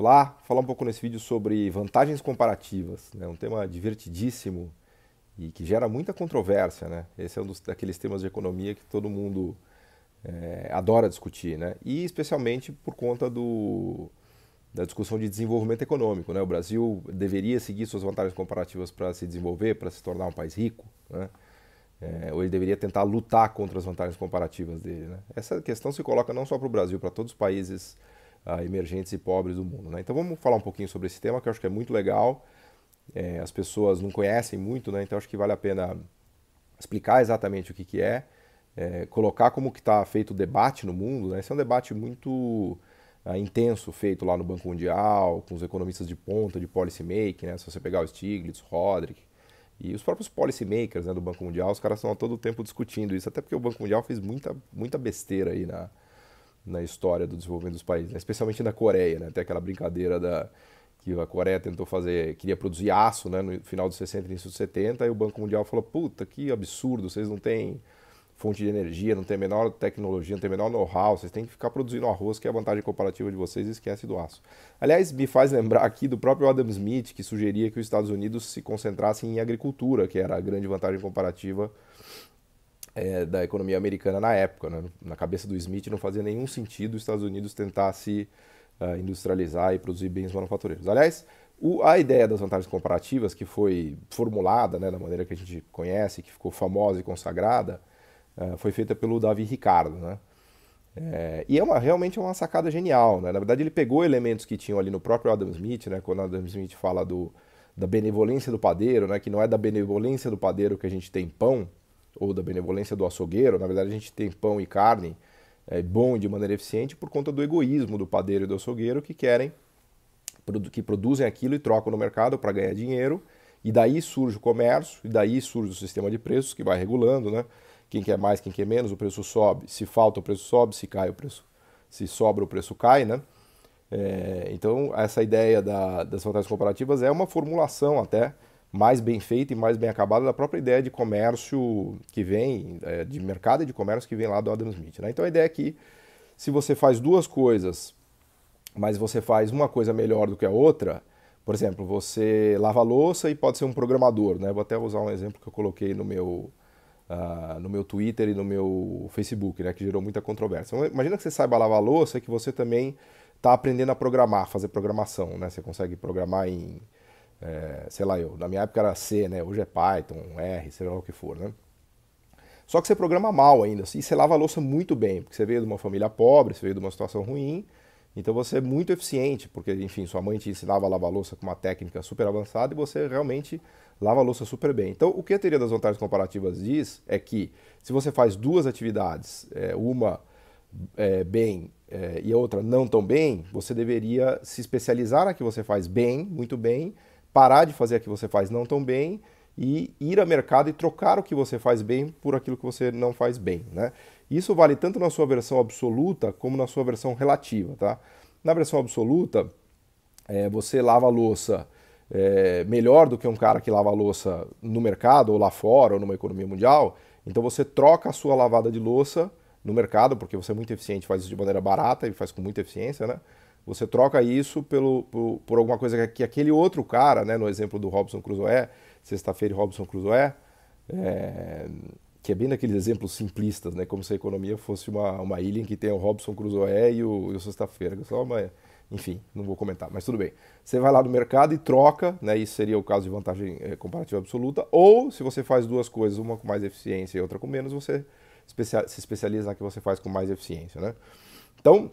Olá, falar um pouco nesse vídeo sobre vantagens comparativas, né? um tema divertidíssimo e que gera muita controvérsia. Né? Esse é um dos, daqueles temas de economia que todo mundo é, adora discutir, né? e especialmente por conta do, da discussão de desenvolvimento econômico. Né? O Brasil deveria seguir suas vantagens comparativas para se desenvolver, para se tornar um país rico, né? É, ou ele deveria tentar lutar contra as vantagens comparativas dele. Né? Essa questão se coloca não só para o Brasil, para todos os países uh, emergentes e pobres do mundo. Né? Então vamos falar um pouquinho sobre esse tema que eu acho que é muito legal. É, as pessoas não conhecem muito, né? então acho que vale a pena explicar exatamente o que, que é, é colocar como que está feito o debate no mundo. Né? Esse é um debate muito uh, intenso feito lá no Banco Mundial, com os economistas de ponta, de policy making. Né? Se você pegar o Stiglitz, Roderick, e os próprios policymakers né, do Banco Mundial, os caras estão a todo tempo discutindo isso, até porque o Banco Mundial fez muita, muita besteira aí na, na história do desenvolvimento dos países, né? especialmente na Coreia, né? Até aquela brincadeira da que a Coreia tentou fazer, queria produzir aço, né, no final dos 60 início dos 70, e o Banco Mundial falou: "Puta, que absurdo, vocês não têm fonte de energia, não tem a menor tecnologia, não tem o menor know-how, vocês têm que ficar produzindo arroz, que é a vantagem comparativa de vocês, e esquece do aço. Aliás, me faz lembrar aqui do próprio Adam Smith, que sugeria que os Estados Unidos se concentrassem em agricultura, que era a grande vantagem comparativa é, da economia americana na época. Né? Na cabeça do Smith não fazia nenhum sentido os Estados Unidos tentar se uh, industrializar e produzir bens manufatureiros. Aliás, o, a ideia das vantagens comparativas, que foi formulada né, da maneira que a gente conhece, que ficou famosa e consagrada, uh, foi feita pelo Davi Ricardo. Né? É, e é uma, realmente é uma sacada genial. Né? Na verdade, ele pegou elementos que tinham ali no próprio Adam Smith, né? quando Adam Smith fala do, da benevolência do padeiro, né? que não é da benevolência do padeiro que a gente tem pão, ou da benevolência do açougueiro, na verdade a gente tem pão e carne é, bom e de maneira eficiente por conta do egoísmo do padeiro e do açougueiro que querem, que produzem aquilo e trocam no mercado para ganhar dinheiro. E daí surge o comércio, e daí surge o sistema de preços que vai regulando, né? Quem quer mais, quem quer menos, o preço sobe. Se falta, o preço sobe. Se cai, o preço. Se sobra, o preço cai, né? É, então, essa ideia da, das vantagens comparativas é uma formulação até mais bem feita e mais bem acabada da própria ideia de comércio que vem, é, de mercado e de comércio que vem lá do Adam Smith. Né? Então a ideia é que se você faz duas coisas, mas você faz uma coisa melhor do que a outra, por exemplo, você lava louça e pode ser um programador, né? Vou até usar um exemplo que eu coloquei no meu, uh, no meu Twitter e no meu Facebook, né? Que gerou muita controvérsia. Então, imagina que você saiba lavar louça e que você também está aprendendo a programar, fazer programação, né? Você consegue programar em é, sei lá, eu, na minha época era C, né? Hoje é Python, R, sei lá o que for, né? Só que você programa mal ainda, assim, você lava a louça muito bem, porque você veio de uma família pobre, você veio de uma situação ruim, então você é muito eficiente, porque, enfim, sua mãe te ensinava a lavar a louça com uma técnica super avançada e você realmente lava a louça super bem. Então, o que a teoria das vantagens comparativas diz é que se você faz duas atividades, é, uma é, bem é, e a outra não tão bem, você deveria se especializar na que você faz bem, muito bem, parar de fazer o que você faz não tão bem e ir a mercado e trocar o que você faz bem por aquilo que você não faz bem, né? Isso vale tanto na sua versão absoluta como na sua versão relativa, tá? Na versão absoluta, é, você lava a louça é, melhor do que um cara que lava a louça no mercado ou lá fora ou numa economia mundial, então você troca a sua lavada de louça no mercado, porque você é muito eficiente, faz isso de maneira barata e faz com muita eficiência, né? Você troca isso pelo, por, por alguma coisa que, que, aquele outro cara, né, no exemplo do Robson Crusoe, sexta-feira Robson Crusoe, é, eh, que é bem daqueles exemplos simplistas, né, como se a economia fosse uma, uma ilha em que tem o Robson Crusoe e o, o sexta-feira. Enfim, não vou comentar, mas tudo bem. Você vai lá no mercado e troca, né, isso seria o caso de vantagem eh, comparativa absoluta, ou se você faz duas coisas, uma com mais eficiência e outra com menos, você se especializa na que você faz com mais eficiência. Né? Então,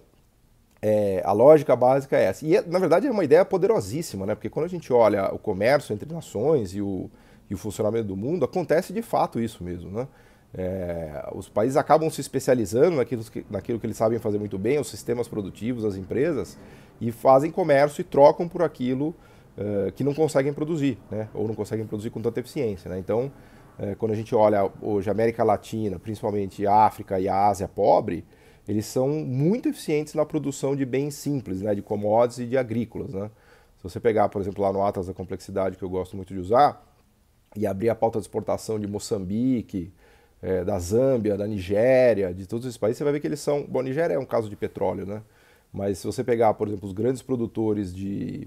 é, a lógica básica é essa. E, é, na verdade, é uma ideia poderosíssima, né? Porque quando a gente olha o comércio entre nações e o, e o funcionamento do mundo, acontece de fato isso mesmo, né? É, os países acabam se especializando naquilo que, naquilo que eles sabem fazer muito bem, os sistemas produtivos, as empresas, e fazem comércio e trocam por aquilo é, que não conseguem produzir, né? Ou não conseguem produzir com tanta eficiência, né? Então, é, quando a gente olha hoje a América Latina, principalmente a África e a Ásia pobre, eles são muito eficientes na produção de bens simples, né, de commodities e de agrícolas. Né? Se você pegar, por exemplo, lá no Atlas da Complexidade, que eu gosto muito de usar, e abrir a pauta de exportação de Moçambique, é, da Zâmbia, da Nigéria, de todos esses países, você vai ver que eles são. Bom, a Nigéria é um caso de petróleo, né? Mas se você pegar, por exemplo, os grandes produtores de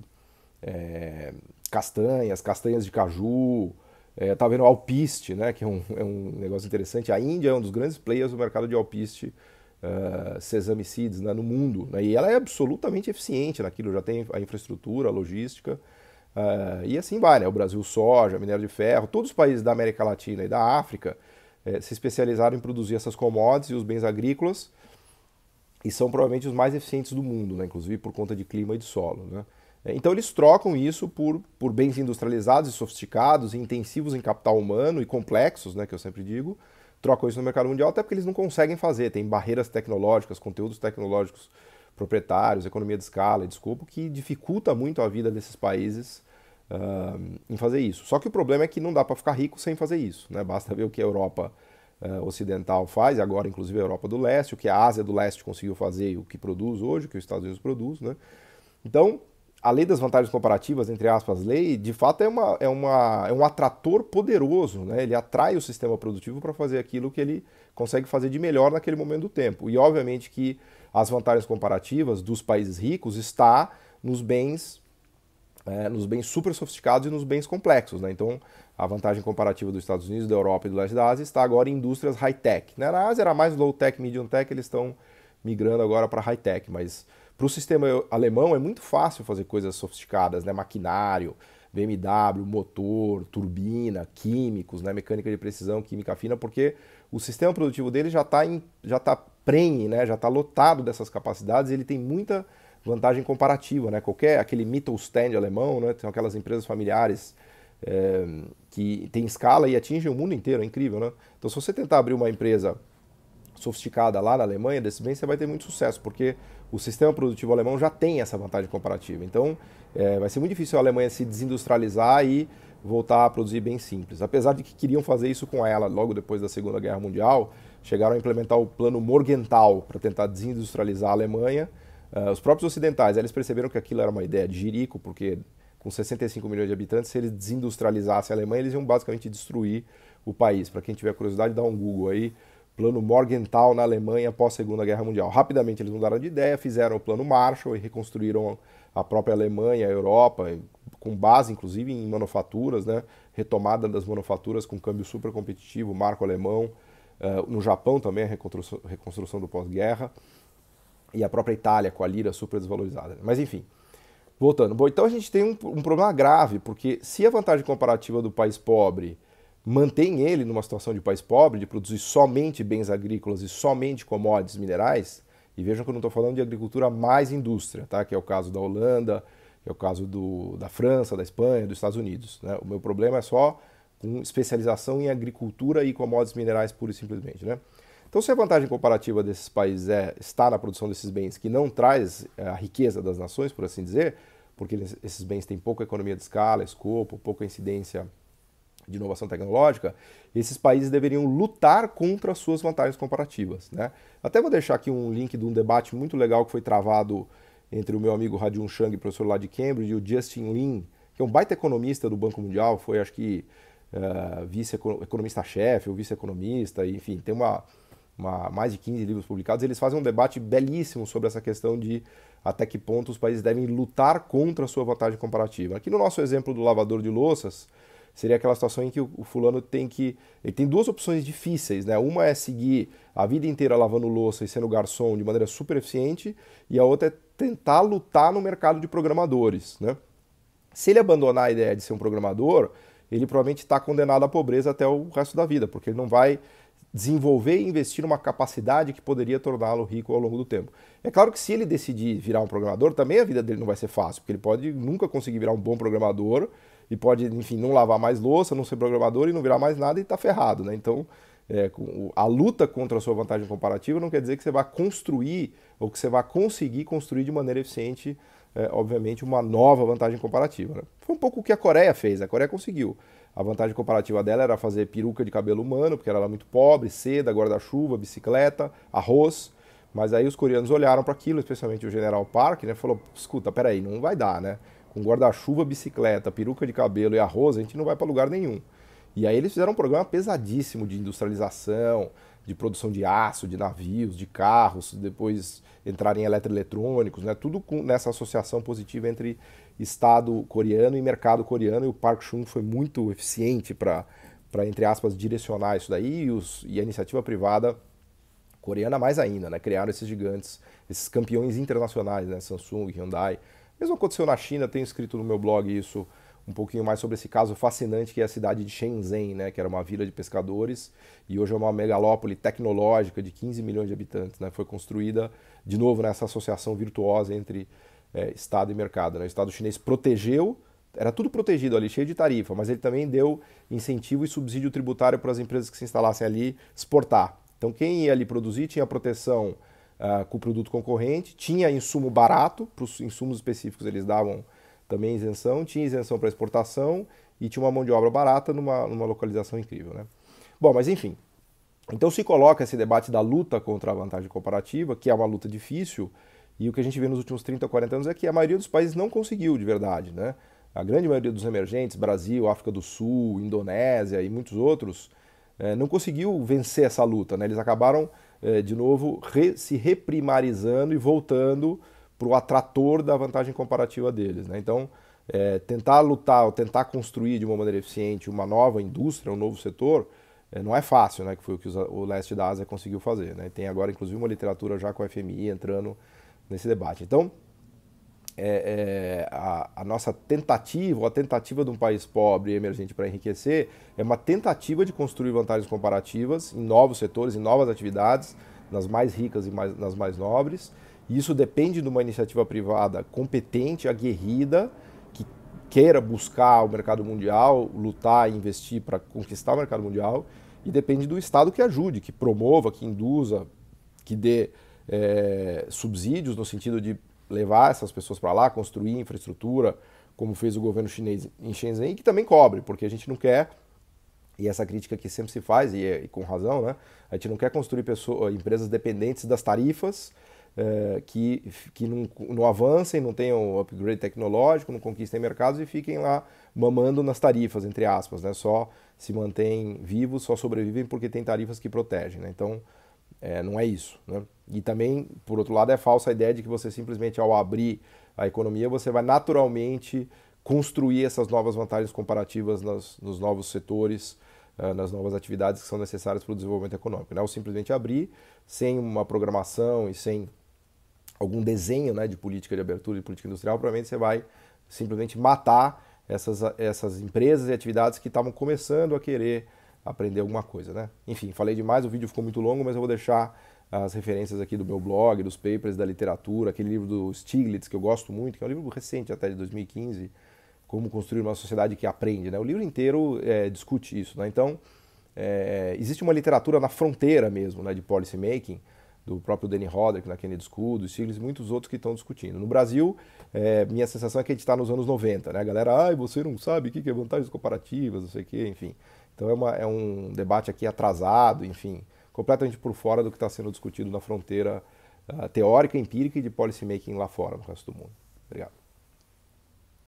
é, castanhas, castanhas de caju, é, tá vendo alpiste, né? Que é um, é um negócio interessante. A Índia é um dos grandes players do mercado de alpiste uh, Seeds né, no mundo. Né? E ela é absolutamente eficiente naquilo, já tem a infraestrutura, a logística. Uh, e assim vai, né? O Brasil, soja, minério de ferro, todos os países da América Latina e da África eh, se especializaram em produzir essas commodities e os bens agrícolas e são provavelmente os mais eficientes do mundo, né? inclusive por conta de clima e de solo. Né? Eh, então eles trocam isso por, por bens industrializados e sofisticados, e intensivos em capital humano e complexos, né, que eu sempre digo, trocam isso no mercado mundial, até porque eles não conseguem fazer. Tem barreiras tecnológicas, conteúdos tecnológicos proprietários, economia de escala, desculpa, que dificulta muito a vida desses países uh, em fazer isso. Só que o problema é que não dá para ficar rico sem fazer isso. Né? Basta ver o que a Europa uh, Ocidental faz, agora inclusive a Europa do Leste, o que a Ásia do Leste conseguiu fazer e o que produz hoje, o que os Estados Unidos produz. Né? Então, a lei das vantagens comparativas, entre aspas, lei, de fato é, uma, é, uma, é um atrator poderoso, né? Ele atrai o sistema produtivo para fazer aquilo que ele consegue fazer de melhor naquele momento do tempo. E obviamente que as vantagens comparativas dos países ricos está nos bens é, nos bens super sofisticados e nos bens complexos. Né? Então, a vantagem comparativa dos Estados Unidos, da Europa e do leste da Ásia está agora em indústrias high-tech. Né? Na Ásia era mais low-tech, medium-tech, eles estão migrando agora para high-tech, mas para o sistema alemão é muito fácil fazer coisas sofisticadas, né? maquinário, BMW, motor, turbina, químicos, né? mecânica de precisão, química fina, porque o sistema produtivo dele já está já está prenhe, né? já está lotado dessas capacidades e ele tem muita vantagem comparativa. Né? Qualquer, aquele Mittelstand alemão, né? são aquelas empresas familiares é, que tem escala e atingem o mundo inteiro, é incrível. Né? Então se você tentar abrir uma empresa sofisticada lá na Alemanha, desse bem, você vai ter muito sucesso, porque o sistema produtivo alemão já tem essa vantagem comparativa. Então, é, vai ser muito difícil a Alemanha se desindustrializar e voltar a produzir bem simples. Apesar de que queriam fazer isso com ela logo depois da Segunda Guerra Mundial, chegaram a implementar o plano Morgental para tentar desindustrializar a Alemanha. Uh, os próprios ocidentais, eles perceberam que aquilo era uma ideia de jirico, porque com 65 milhões de habitantes, se eles desindustrializassem a Alemanha, eles iam basicamente destruir o país. Para quem tiver curiosidade, dá um Google aí, plano Morgenthau na Alemanha após a Segunda Guerra Mundial. Rapidamente eles mudaram de ideia, fizeram o plano Marshall e reconstruíram a própria Alemanha, a Europa, com base inclusive em manufaturas, né? retomada das manufaturas com câmbio super competitivo, marco alemão. Uh, no Japão também a reconstrução, reconstrução do pós-guerra. E a própria Itália com a lira super desvalorizada. Né? Mas enfim, voltando. Bom, então a gente tem um, um problema grave, porque se a vantagem comparativa do país pobre mantém ele numa situação de país pobre, de produzir somente bens agrícolas e somente commodities minerais, e vejam que eu não estou falando de agricultura mais indústria, tá? que é o caso da Holanda, que é o caso do, da França, da Espanha, dos Estados Unidos. Né? O meu problema é só com especialização em agricultura e commodities minerais pura e simplesmente. Né? Então, se a vantagem comparativa desses países é, estar na produção desses bens que não traz eh, a riqueza das nações, por assim dizer, porque esses bens têm pouca economia de escala, escopo, pouca incidência de inovação tecnológica, esses países deveriam lutar contra as suas vantagens comparativas. Né? Até vou deixar aqui um link de um debate muito legal que foi travado entre o meu amigo Radium Chang, professor lá de Cambridge, e o Justin Lin, que é um baita economista do Banco Mundial, foi acho que uh, eh, vice-economista-chefe ou vice-economista, enfim, tem uma, uma, mais de 15 livros publicados. Eles fazem um debate belíssimo sobre essa questão de até que ponto os países devem lutar contra a sua vantagem comparativa. Aqui no nosso exemplo do lavador de louças, seria aquela situação em que o, fulano tem que. Ele tem duas opções difíceis, né? Uma é seguir a vida inteira lavando louça e sendo garçom de maneira super eficiente, e a outra é tentar lutar no mercado de programadores, né? Se ele abandonar a ideia de ser um programador, ele provavelmente está condenado à pobreza até o resto da vida, porque ele não vai desenvolver e investir uma capacidade que poderia torná-lo rico ao longo do tempo. É claro que se ele decidir virar um programador, também a vida dele não vai ser fácil, porque ele pode nunca conseguir virar um bom programador e pode, enfim, não lavar mais louça, não ser programador e não virar mais nada e está ferrado, né? Então, é, a luta contra a sua vantagem comparativa não quer dizer que você vá construir ou que você vá conseguir construir de maneira eficiente, é, obviamente, uma nova vantagem comparativa. Né? Foi um pouco o que a Coreia fez, a Coreia conseguiu. A vantagem comparativa dela era fazer peruca de cabelo humano, porque ela era muito pobre, seda, guarda-chuva, bicicleta, arroz. Mas aí os coreanos olharam para aquilo, especialmente o General Park, né? Falou: escuta, peraí, não vai dar, né? Com guarda-chuva, bicicleta, peruca de cabelo e arroz, a gente não vai para lugar nenhum. E aí eles fizeram um programa pesadíssimo de industrialização, de produção de aço, de navios, de carros, depois entrarem em eletroeletrônicos, né? Tudo com, nessa associação positiva entre Estado coreano e mercado coreano. E o Park Chung foi muito eficiente para, entre aspas, direcionar isso daí. E, os, e a iniciativa privada Coreana mais ainda, né? Criaram esses gigantes, esses campeões internacionais, né? Samsung, Hyundai. Mesmo aconteceu na China, tenho escrito no meu blog isso, um pouquinho mais sobre esse caso fascinante que é a cidade de Shenzhen, né? Que era uma vila de pescadores e hoje é uma megalópole tecnológica de 15 milhões de habitantes, né? Foi construída, de novo, nessa associação virtuosa entre é, Estado e mercado, né? O Estado chinês protegeu era tudo protegido ali, cheio de tarifa, mas ele também deu incentivo e subsídio tributário para as empresas que se instalassem ali exportar. Então, quem ia ali produzir tinha proteção uh, com o produto concorrente, tinha insumo barato, para os insumos específicos eles davam também isenção, tinha isenção para exportação e tinha uma mão de obra barata numa, numa localização incrível. Né? Bom, mas enfim. Então se coloca esse debate da luta contra a vantagem comparativa, que é uma luta difícil, e o que a gente vê nos últimos 30, 40 anos é que a maioria dos países não conseguiu de verdade. Né? A grande maioria dos emergentes, Brasil, África do Sul, Indonésia e muitos outros, é, não conseguiu vencer essa luta. Né? Eles acabaram, é, de novo, se reprimarizando e voltando para o atrator da vantagem comparativa deles. Né? Então, é, tentar lutar ou tentar construir de uma maneira eficiente uma nova indústria, um novo setor, é, não é fácil, né? que foi o que o leste da Ásia conseguiu fazer. Né? Tem agora, inclusive, uma literatura já com a FMI entrando nesse debate. Então, é, é, a, a, nossa tentativa, ou a tentativa de um país pobre e emergente para enriquecer, é uma tentativa de construir vantagens comparativas em novos setores, em novas atividades, nas mais ricas e mais, nas mais nobres. E isso depende de uma iniciativa privada competente, aguerrida, que queira buscar o mercado mundial, lutar e investir para conquistar o mercado mundial. E depende do Estado que ajude, que promova, que induza, que dê é, subsídios no sentido de levar essas pessoas para lá, construir infraestrutura, como fez o governo chinês em Shenzhen, e que também cobre, porque a gente não quer, e essa crítica que sempre se faz, e, é, e com razão, né? A gente não quer construir pessoas, empresas dependentes das tarifas, eh, que, que não, não avancem, não tenham upgrade tecnológico, não conquistem mercados e fiquem lá mamando nas tarifas, entre aspas, né? Só se mantêm vivos, só sobrevivem porque tem tarifas que protegem, né? Então, é, não é isso. Né? E também, por outro lado, é falsa a ideia de que você simplesmente, ao abrir a economia, você vai naturalmente construir essas novas vantagens comparativas nos, nos novos setores, uh, nas novas atividades que são necessárias para o desenvolvimento econômico. Né? Ou simplesmente abrir, sem uma programação e sem algum desenho né, de política de abertura e política industrial, provavelmente você vai simplesmente matar essas, essas empresas e atividades que estavam começando a querer aprender alguma coisa, né? Enfim, falei demais, o vídeo ficou muito longo, mas eu vou deixar as referências aqui do meu blog, dos papers, da literatura, aquele livro do Stiglitz que eu gosto muito, que é um livro recente até de 2015, Como Construir uma Sociedade que Aprende, né? O livro inteiro é, discute isso, né? Então, é, existe uma literatura na fronteira mesmo, né, de policy making, do próprio Danny Roderick na né, Kennedy School, do Stiglitz e muitos outros que estão discutindo. No Brasil, é, minha sensação é que a gente está nos anos 90, né? A galera, ai, você não sabe o que é vantagens comparativas, não sei o quê, enfim. Então é, uma, é um debate aqui atrasado, enfim, completamente por fora do que está sendo discutido na fronteira uh, teórica, empírica e de policymaking lá fora, no resto do mundo. Obrigado.